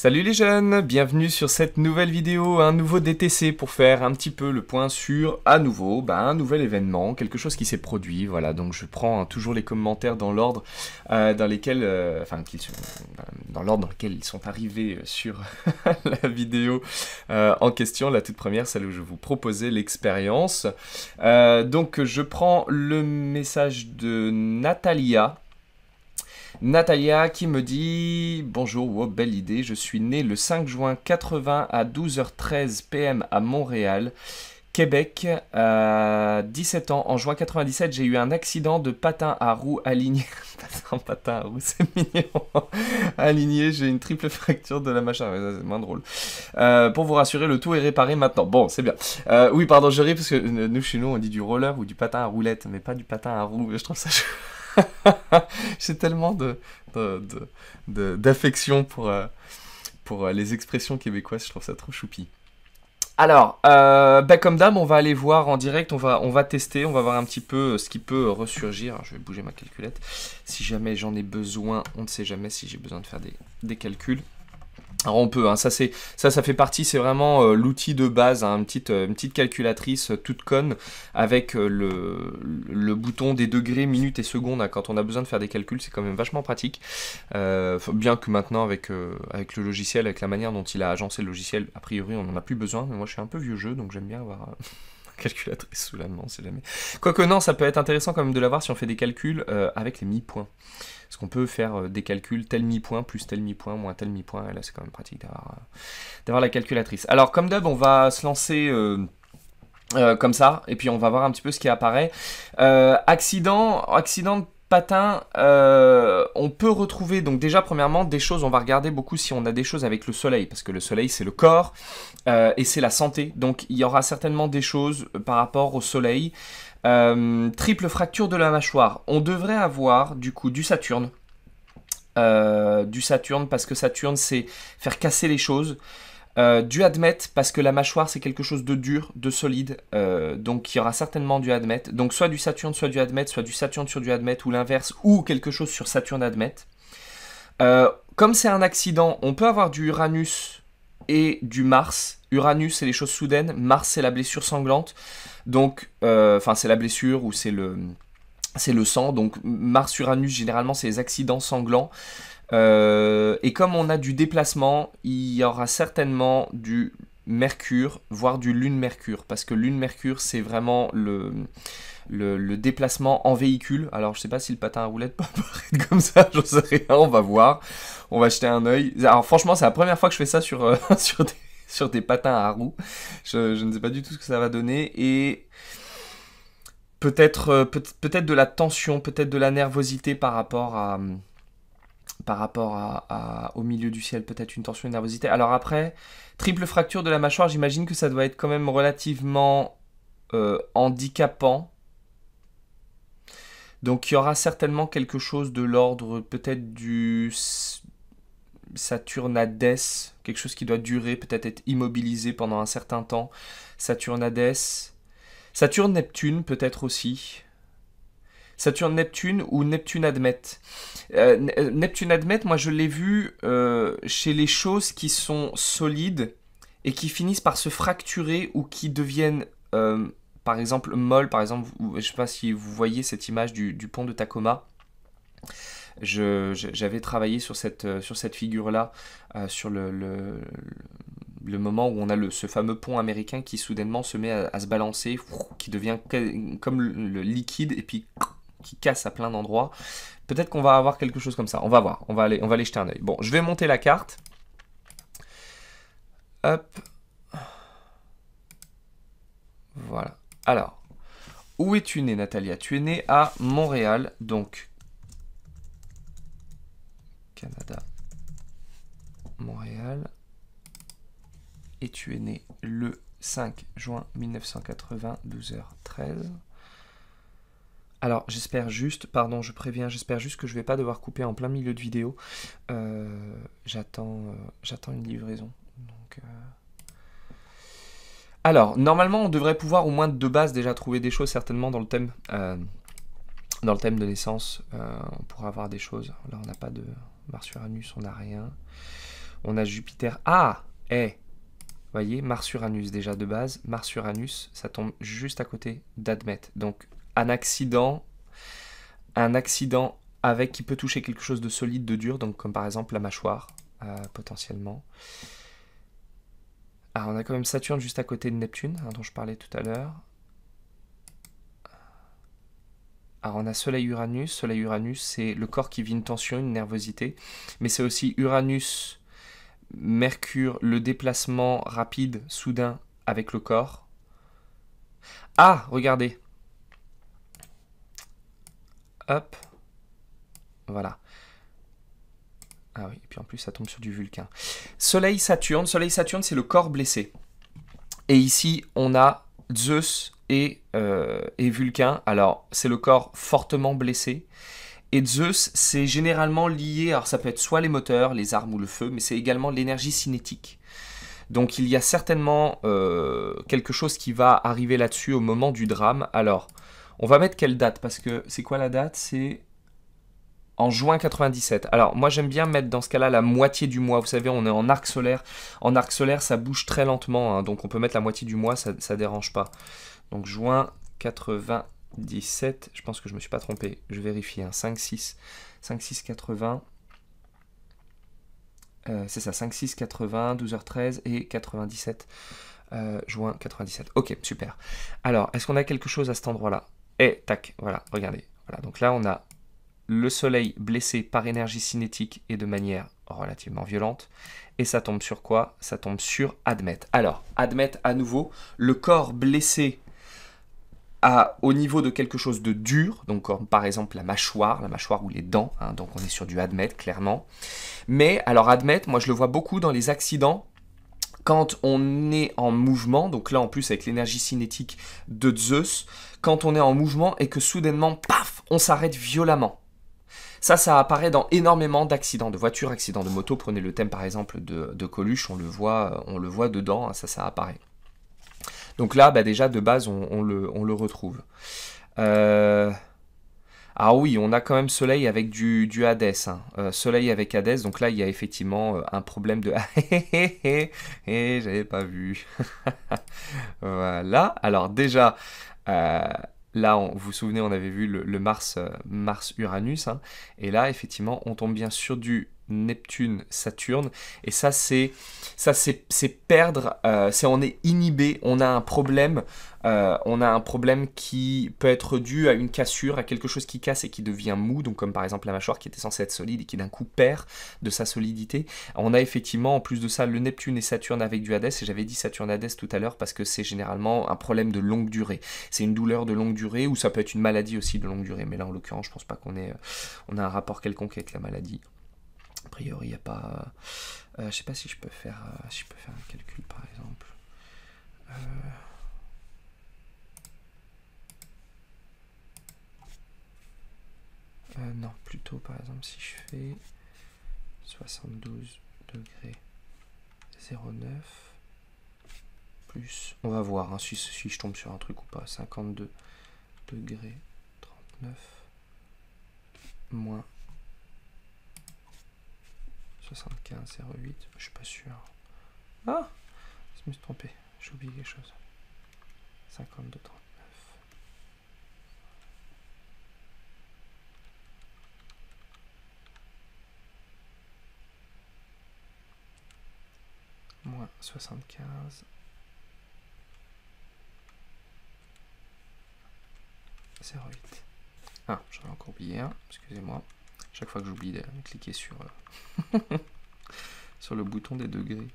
Salut les jeunes, bienvenue sur cette nouvelle vidéo, un nouveau DTC pour faire un petit peu le point sur, à nouveau, bah, un nouvel événement, quelque chose qui s'est produit, voilà, donc je prends hein, toujours les commentaires dans l'ordre euh, dans lesquels, euh, euh, dans l'ordre dans lequel ils sont arrivés sur la vidéo en question, la toute première, celle où je vous proposais l'expérience. donc je prends le message de Natalia, Natalia qui me dit Bonjour, wow, belle idée, je suis né le 5 juin 80 à 12h13 pm à Montréal. Québec, 17 ans, en juin 97, j'ai eu un accident de patin à roues aligné. patin, à roues, c'est mignon. aligné, j'ai une triple fracture de la machin. C'est moins drôle. Euh, pour vous rassurer, le tout est réparé maintenant. Bon, c'est bien. Euh, oui, pardon, je ris parce que euh, nous, chez nous, on dit du roller ou du patin à roulette, mais pas du patin à roue, Je trouve ça J'ai tellement de, d'affection pour, euh, pour euh, les expressions québécoises, je trouve ça trop choupi. Alors, euh, bah, comme d'hab, on va aller voir en direct, on va, on va tester, on va voir un petit peu ce qui peut ressurgir. je vais bouger ma calculette. Si jamais j'en ai besoin, on ne sait jamais si j'ai besoin de faire des calculs. Alors ah, on peut, hein. ça, c'est, ça ça fait partie, c'est vraiment euh, l'outil de base, hein. une, petite, euh, petite calculatrice euh, toute conne avec le, bouton des degrés, minutes et secondes. Hein. quand on a besoin de faire des calculs, c'est quand même vachement pratique. bien que maintenant avec, avec le logiciel, avec la manière dont il a agencé le logiciel, a priori on n'en a plus besoin, mais moi je suis un peu vieux jeu, donc j'aime bien avoir calculatrice sous la main, on sait jamais. Quoique non, ça peut être intéressant quand même de l'avoir si on fait des calculs euh, avec les mi-points. Parce qu'on peut faire euh, des calculs tel mi-point plus tel mi-point moins tel mi-point. Et là, c'est quand même pratique d'avoir euh, la calculatrice. Alors, comme d'hab, on va se lancer... comme ça, et puis on va voir un petit peu ce qui apparaît. accident, accident patin, euh, on peut retrouver donc déjà premièrement des choses, on va regarder beaucoup si on a des choses avec le soleil, parce que le soleil c'est le corps euh, et c'est la santé, donc il y aura certainement des choses euh, par rapport au soleil. triple fracture de la mâchoire, on devrait avoir du coup du Saturne, du Saturne parce que Saturne c'est faire casser les choses. Euh, du admet parce que la mâchoire c'est quelque chose de dur, de solide, euh, donc il y aura certainement du admettre. Donc soit du Saturne, soit du admettre, soit du Saturne sur du admettre ou l'inverse, ou quelque chose sur Saturne admettre. Euh, comme c'est un accident, on peut avoir du Uranus et du Mars. Uranus c'est les choses soudaines, Mars c'est la blessure sanglante, donc enfin c'est la blessure ou c'est le c'est le sang. Donc Mars Uranus généralement c'est les accidents sanglants. Euh, et comme on a du déplacement, il y aura certainement du Mercure, voire du Lune-Mercure, parce que Lune-Mercure, c'est vraiment le, le, déplacement en véhicule. Alors, je sais pas si le patin à roulette peut apparaître comme ça, ne sais rien, on va voir. On va jeter un œil. Alors, franchement, c'est la première fois que je fais ça sur, euh, sur, des, patins à roues. Je, ne sais pas du tout ce que ça va donner. Et. Euh, peut, -être, peut -être de la tension, peut-être de la nervosité par rapport à, par rapport au milieu du ciel, peut-être une tension, une nervosité. Alors après, triple fracture de la mâchoire, j'imagine que ça doit être quand même relativement euh, handicapant. Donc il y aura certainement quelque chose de l'ordre peut-être du Saturnades, quelque chose qui doit durer, peut-être être immobilisé pendant un certain temps. Saturnades. Saturne-Neptune peut-être aussi. Saturne-Neptune ou Neptune-Admet. Euh, euh, Neptune-Admet, moi je l'ai vu euh, chez les choses qui sont solides et qui finissent par se fracturer ou qui deviennent, par exemple, molles. Par exemple, je ne sais pas si vous voyez cette image du, pont de Tacoma. J'avais travaillé sur cette, sur cette figure-là, sur le, le, moment où on a le, ce fameux pont américain qui soudainement se met à, se balancer, qui devient comme le liquide, et puis qui casse à plein d'endroits. Peut-être qu'on va avoir quelque chose comme ça. On va voir. On va aller, on va aller jeter un œil. Bon, je vais monter la carte. Hop. Voilà. Alors, où es-tu née, Natalia Tu es née à Montréal, donc Canada, Montréal. Et tu es née le 5 juin 1980, 12h13. Alors j'espère juste, pardon, je préviens, j'espère juste que je ne vais pas devoir couper en plein milieu de vidéo. Euh, j'attends, euh, j'attends une livraison. Donc, euh, Alors normalement on devrait pouvoir au moins de base déjà trouver des choses certainement dans le thème, dans le thème de naissance. on pourra avoir des choses. Là on n'a pas de Mars Uranus, on n'a rien. On a Jupiter. Ah, eh. Vous voyez, Mars-Uranus déjà de base, Mars-Uranus, ça tombe juste à côté d'Admet. Donc un accident, un accident avec qui peut toucher quelque chose de solide, de dur, donc comme par exemple la mâchoire, euh, potentiellement. Ah, on a quand même Saturne juste à côté de Neptune, hein, dont je parlais tout à l'heure. Alors ah, on a Soleil-Uranus. Soleil-Uranus, c'est le corps qui vit une tension, une nervosité. Mais c'est aussi Uranus, Mercure, le déplacement rapide, soudain, avec le corps. Ah, regardez. Hop. Voilà. Ah oui, et puis en plus, ça tombe sur du Vulcain. Soleil-Saturne. Soleil-Saturne, c'est le corps blessé. Et ici, on a Zeus euh, et, Vulcain. Alors, c'est le corps fortement blessé. Et Zeus, c'est généralement lié, alors ça peut être soit les moteurs, les armes ou le feu, mais c'est également l'énergie cinétique. Donc il y a certainement euh, quelque chose qui va arriver là-dessus au moment du drame. Alors, on va mettre quelle date Parce que c'est quoi la date C'est en juin 97. Alors moi j'aime bien mettre dans ce cas-là la moitié du mois. Vous savez, on est en arc solaire. En arc solaire, ça bouge très lentement, hein. donc on peut mettre la moitié du mois, ça, ne dérange pas. Donc juin 97, je pense que je ne me suis pas trompé. Je vérifie. 5 6 5 6 80. c'est ça, 5, 6, 80, 12h13 et 97 euh, juin 97. Ok, super. Alors, est-ce qu'on a quelque chose à cet endroit-là et tac, voilà, regardez. Voilà, donc là, on a le Soleil blessé par énergie cinétique et de manière relativement violente. Et ça tombe sur quoi Ça tombe sur Admet. Alors, Admet à nouveau, le corps blessé à, au niveau de quelque chose de dur, donc comme par exemple la mâchoire, la mâchoire ou les dents, hein, donc on est sur du admet clairement. Mais alors admet, moi je le vois beaucoup dans les accidents quand on est en mouvement, donc là en plus avec l'énergie cinétique de Zeus, quand on est en mouvement et que soudainement, paf, on s'arrête violemment. Ça, ça apparaît dans énormément d'accidents de voitures, accidents de moto. Prenez le thème par exemple de, Coluche, on le voit, on le voit dedans, hein, ça, ça apparaît. Donc là, bah, déjà de base, on, le, on le, retrouve. Euh... Ah oui, on a quand même Soleil avec du, du Hades. Hein. Euh, soleil avec Hades, donc là il y a effectivement euh, un problème de... Et eh, j'avais pas vu. voilà. Alors déjà, euh, là, vous vous souvenez, on avait vu le, Mars, Mars-Uranus. Hein. et là, effectivement, on tombe bien sur du Neptune, Saturne. Et ça, c'est ça, c'est perdre. Euh, c'est on est inhibé. On a un problème. Euh, on a un problème qui peut être dû à une cassure, à quelque chose qui casse et qui devient mou. Donc comme par exemple la mâchoire qui était censée être solide et qui d'un coup perd de sa solidité. On a effectivement en plus de ça le Neptune et Saturne avec du Hades, Et j'avais dit Saturne hades tout à l'heure parce que c'est généralement un problème de longue durée. C'est une douleur de longue durée ou ça peut être une maladie aussi de longue durée. Mais là en l'occurrence, je pense pas qu'on ait euh, on a un rapport quelconque avec la maladie a priori il n'y a pas euh, je sais pas si je peux faire euh, si je peux faire un calcul par exemple euh, non plutôt par exemple si je fais 72 degrés 09 plus on va voir hein, si, si je tombe sur un truc ou pas 52 degrés 39 moins 75 08, je suis pas sûr. Ah Je me suis trompé, j'ai oublié quelque chose. 52 39. Moins 75. 08. Ah, j'en ai encore oublié un, excusez-moi. Chaque fois que j'oublie de cliquer sur, euh, sur le bouton des degrés.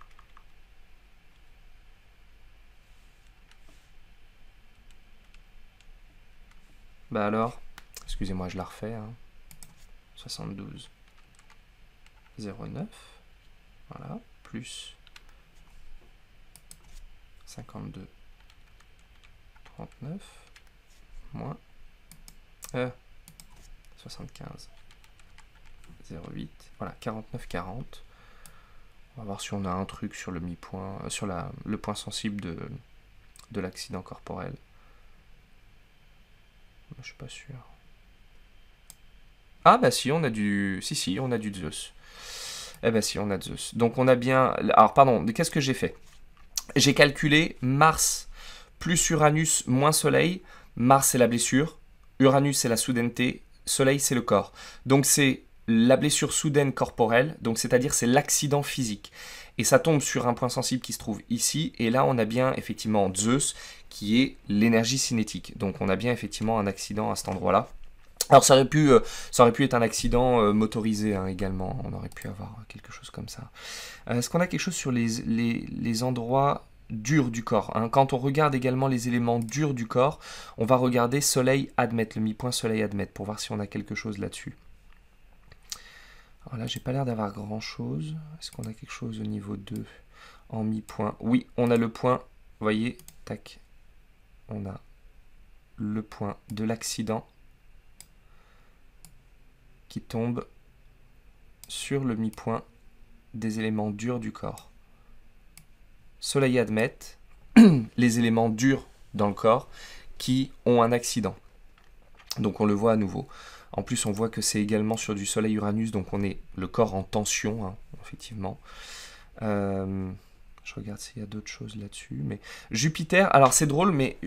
Bah alors, excusez-moi, je la refais. 72, hein. 09, voilà, plus 52, 39, moins 75, euh, voilà, 49,40. On va voir si on a un truc sur le mi-point, euh, sur la, le point sensible de, de l'accident corporel. Je suis pas sûr. Ah bah si, on a du... Si, si, on a du Zeus. Eh bah si, on a Zeus. Donc on a bien... Alors pardon, qu'est-ce que j'ai fait J'ai calculé Mars plus Uranus moins Soleil. Mars c'est la blessure, Uranus c'est la soudaineté, Soleil c'est le corps. Donc c'est la blessure soudaine corporelle, donc c'est-à-dire c'est l'accident physique. Et ça tombe sur un point sensible qui se trouve ici, et là on a bien effectivement Zeus qui est l'énergie cinétique. Donc on a bien effectivement un accident à cet endroit-là. Alors ça aurait pu, euh, ça aurait pu être un accident euh, motorisé hein, également, on aurait pu avoir quelque chose comme ça. Euh, est-ce qu'on a quelque chose sur les, endroits durs du corps hein? Quand on regarde également les éléments durs du corps, on va regarder soleil admettre, le mi-point soleil admettre, pour voir si on a quelque chose là-dessus. Alors là, j'ai pas l'air d'avoir grand chose. Est-ce qu'on a quelque chose au niveau 2 en mi-point Oui, on a le point. voyez, tac. On a le point de l'accident qui tombe sur le mi-point des éléments durs du corps. Soleil y admet les éléments durs dans le corps qui ont un accident. Donc on le voit à nouveau. En plus, on voit que c'est également sur du Soleil-Uranus, donc on est le corps en tension, hein, effectivement. Euh, je regarde s'il y a d'autres choses là-dessus. Mais Jupiter, alors c'est drôle, mais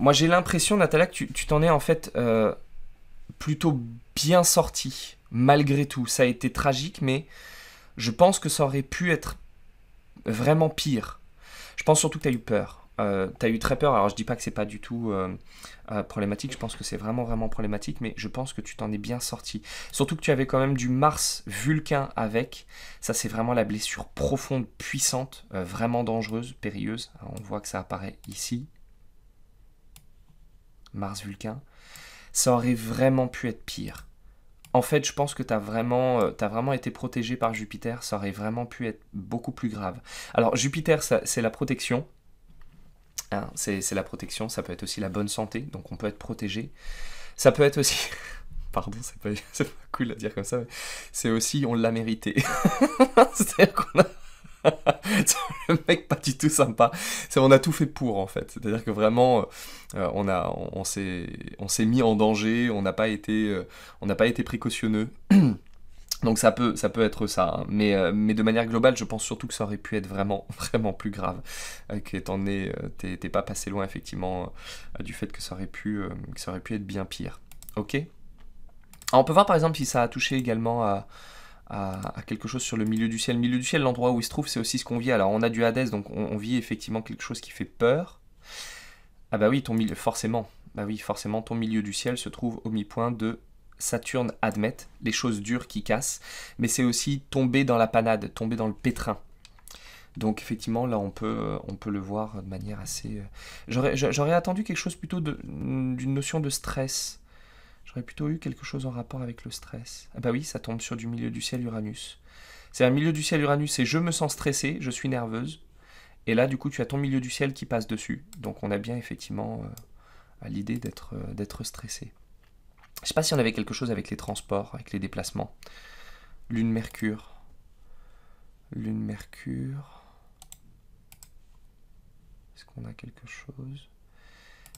moi j'ai l'impression, Nathalie, que tu t'en es en fait euh, plutôt bien sorti, malgré tout. Ça a été tragique, mais je pense que ça aurait pu être vraiment pire. Je pense surtout que tu as eu peur. Euh, t'as tu as eu très peur. Alors, je dis pas que c'est pas du tout euh, euh, problématique. Je pense que c'est vraiment, vraiment problématique, mais je pense que tu t'en es bien sorti. Surtout que tu avais quand même du Mars Vulcain avec. Ça, c'est vraiment la blessure profonde, puissante, vraiment dangereuse, périlleuse. Hein, on voit que ça apparaît ici. Mars Vulcain. Ça aurait vraiment pu être pire. En fait, je pense que tu as, vraiment été protégé par Jupiter, ça aurait vraiment pu être beaucoup plus grave. Alors, Jupiter, c'est la protection, Hein, c'est la protection, ça peut être aussi la bonne santé, donc on peut être protégé. Ça peut être aussi... Pardon, c'est pas, pas, cool à dire comme ça, mais c'est aussi on l'a mérité. C'est-à-dire qu'on a... le mec pas du tout sympa. on a tout fait pour en fait. C'est-à-dire que vraiment, euh, euh, on a, on, on s'est mis en danger, on n'a pas été, euh, on n'a pas été précautionneux. Donc ça peut, ça peut être ça, hein. mais, euh, mais de manière globale, je pense surtout que ça aurait pu être vraiment, vraiment plus grave, euh, qu'étant donné, euh, tu t'es pas passé loin effectivement euh, du fait que ça aurait pu, ça aurait pu être bien pire. Ok. on peut voir par exemple si ça a touché également à, quelque chose sur le milieu du ciel. milieu du ciel, l'endroit où il se trouve, c'est aussi ce qu'on vit. Alors on a du Hadès, donc on, on, vit effectivement quelque chose qui fait peur. Ah bah oui, ton milieu, forcément. Bah oui, forcément, ton milieu du ciel se trouve au mi-point de Saturne admet, les choses dures qui cassent, mais c'est aussi tomber dans la panade, tomber dans le pétrin. Donc effectivement, là, on peut, euh, on peut le voir de manière assez... Euh, j'aurais attendu quelque chose plutôt mm, d'une notion de stress. J'aurais plutôt eu quelque chose en rapport avec le stress. Ah bah oui, ça tombe sur du milieu du ciel Uranus. C'est un milieu du ciel Uranus, c'est je me sens stressé, je suis nerveuse. Et là, du coup, tu as ton milieu du ciel qui passe dessus. Donc on a bien effectivement euh, à l'idée d'être d'être stressé. Je sais pas si on avait quelque chose avec les transports, avec les déplacements. Lune Mercure. Lune Mercure. Est-ce qu'on a quelque chose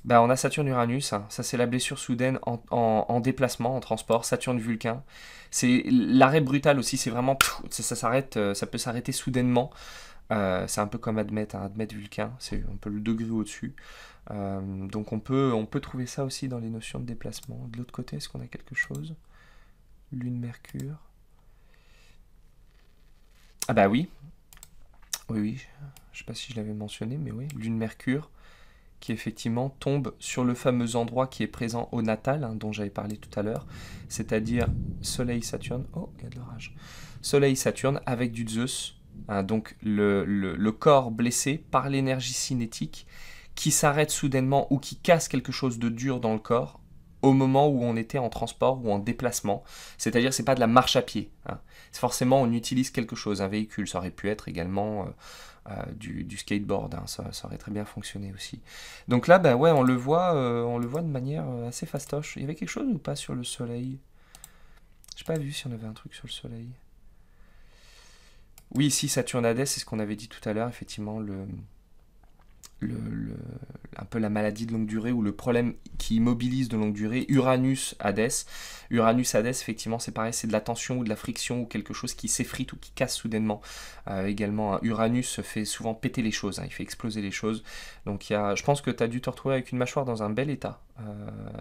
bah, on a Saturne Uranus, ça c'est la blessure soudaine en, déplacement, en transport, Saturne Vulcain. C'est l'arrêt brutal aussi, c'est vraiment ça, ça s'arrête, euh, ça peut s'arrêter soudainement. Euh, c'est un peu comme admettre, hein. Vulcain, c'est un peu le degré au-dessus. Euh, donc on peut, on peut trouver ça aussi dans les notions de déplacement. De l'autre côté, est-ce qu'on a quelque chose Lune, Mercure. Ah bah oui. Oui, oui. Je ne sais pas si je l'avais mentionné, mais oui. Lune, Mercure, qui effectivement tombe sur le fameux endroit qui est présent au natal, hein, dont j'avais parlé tout à l'heure, c'est-à-dire Soleil, Saturne. Oh, il y a de l'orage. Soleil, Saturne avec du Zeus Hein, donc le, corps blessé par l'énergie cinétique qui s'arrête soudainement ou qui casse quelque chose de dur dans le corps au moment où on était en transport ou en déplacement. C'est-à-dire c'est pas de la marche à pied. Hein. Forcément on utilise quelque chose, un véhicule, ça aurait pu être également... Euh, euh, du, skateboard, hein. ça, aurait très bien fonctionné aussi. Donc là, bah ouais, on le voit, euh, on le voit de manière assez fastoche. Il y avait quelque chose ou pas sur le soleil J'ai pas vu si on avait un truc sur le soleil. Oui, ici, Saturne-Hadès, c'est ce qu'on avait dit tout à l'heure, effectivement, le, le, un peu la maladie de longue durée ou le problème qui immobilise de longue durée, Uranus, Hadès. Uranus, Hadès, effectivement, c'est pareil, c'est de la tension ou de la friction ou quelque chose qui s'effrite ou qui casse soudainement. Euh, également, Uranus fait souvent péter les choses, hein, il fait exploser les choses. Donc, je pense que tu as dû te retrouver avec une mâchoire dans un bel état. Euh,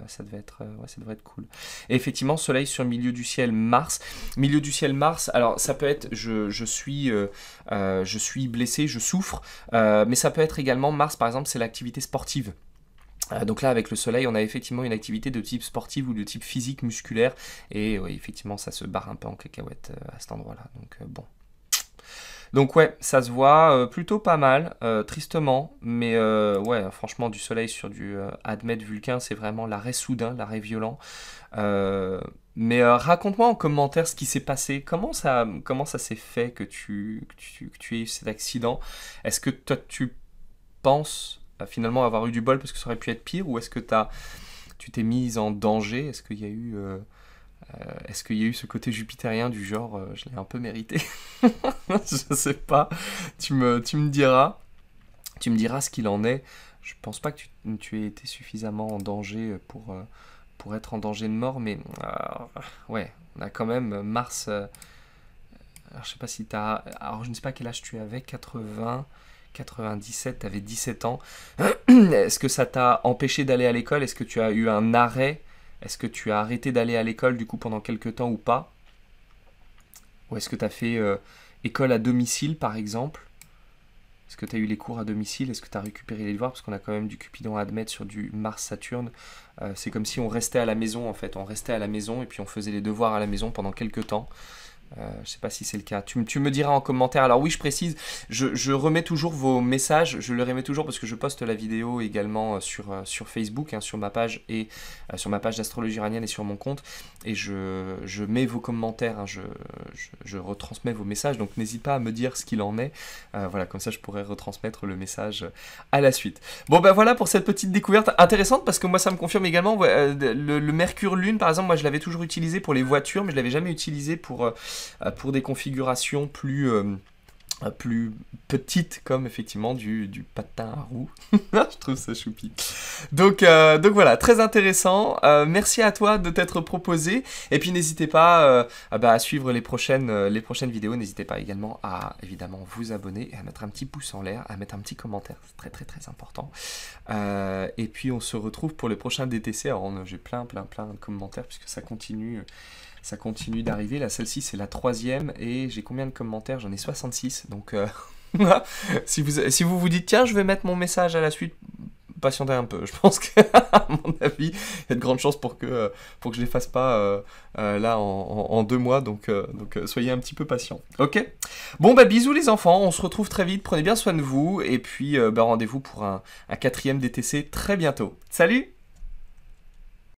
ça, devait être, euh, ça devrait être cool. effectivement, Soleil sur milieu du ciel Mars. Milieu du ciel Mars, alors ça peut être je, suis, euh, je suis blessé, je souffre, mais ça peut être également Mars, par exemple, c'est l'activité sportive. Donc là, avec le soleil, on a effectivement une activité de type sportive ou de type physique, musculaire. Et oui, effectivement, ça se barre un peu en cacahuète à cet endroit-là. Donc bon. Donc ouais, ça se voit euh, plutôt pas mal, euh, tristement, mais euh, ouais, franchement, du soleil sur du Admet Vulcain, c'est vraiment l'arrêt soudain, l'arrêt violent. Mais raconte-moi en commentaire ce qui s'est passé. Comment ça, comment ça s'est fait que tu, que tu, que tu aies eu cet accident Est-ce que toi, tu penses finalement avoir eu du bol parce que ça aurait pu être pire Ou est-ce que as, tu t'es mise en danger Est-ce qu'il y a eu. Euh, est-ce qu'il y a eu ce côté jupitérien du genre euh, je l'ai un peu mérité Je ne sais pas, tu me, tu me diras. Tu me diras ce qu'il en est. Je ne pense pas que tu, tu, aies été suffisamment en danger pour, euh, pour être en danger de mort, mais ouais, on a quand même Mars. alors je sais pas si tu as. Alors je ne sais pas quel âge tu avais, 80. 97, tu avais 17 ans. Est-ce que ça t'a empêché d'aller à l'école Est-ce que tu as eu un arrêt est-ce que tu as arrêté d'aller à l'école du coup pendant quelques temps ou pas Ou est-ce que tu as fait euh, école à domicile par exemple Est-ce que tu as eu les cours à domicile Est-ce que tu as récupéré les devoirs Parce qu'on a quand même du Cupidon à admettre sur du Mars-Saturne. Euh, c'est comme si on restait à la maison en fait. On restait à la maison et puis on faisait les devoirs à la maison pendant quelques temps. Euh, je ne sais pas si c'est le cas. Tu, me diras en commentaire. Alors oui, je précise, je, remets toujours vos messages. Je le remets toujours parce que je poste la vidéo également euh, euh, sur, Facebook, hein, sur ma page et sur ma page d'astrologie iranienne et sur mon compte. Et je, mets vos commentaires. Hein. je, retransmets vos messages. Donc n'hésite pas à me dire ce qu'il en est. voilà, comme ça, je pourrais retransmettre le message à la suite. Bon ben voilà pour cette petite découverte intéressante parce que moi, ça me confirme également le, Mercure Lune. Par exemple, moi, je l'avais toujours utilisé pour les voitures, mais je l'avais jamais utilisé pour euh, pour des configurations plus euh, euh, plus petites comme effectivement du, patin à roue. je trouve ça choupi. Donc, donc voilà, très intéressant. merci à toi de t'être proposé. Et puis n'hésitez pas bah, à, suivre les prochaines, les prochaines vidéos. N'hésitez pas également à évidemment vous abonner et à mettre un petit pouce en l'air, à mettre un petit commentaire. C'est très très très important. et puis on se retrouve pour les prochains DTC. Alors j'ai plein plein plein de commentaires puisque ça continue ça continue d'arriver. Là, celle-ci, c'est la troisième et j'ai combien de commentaires J'en ai 66. Donc, euh, si, vous, si vous dites, tiens, je vais mettre mon message à la suite, patientez un peu. Je pense qu'à mon avis, il y a de grandes chances pour que, euh, pour que je ne les fasse pas euh, là en, deux mois. Donc, donc soyez un petit peu patient. Ok Bon, bah bisous les enfants. On se retrouve très vite. Prenez bien soin de vous. Et puis, bah, rendez-vous pour un quatrième DTC très bientôt. Salut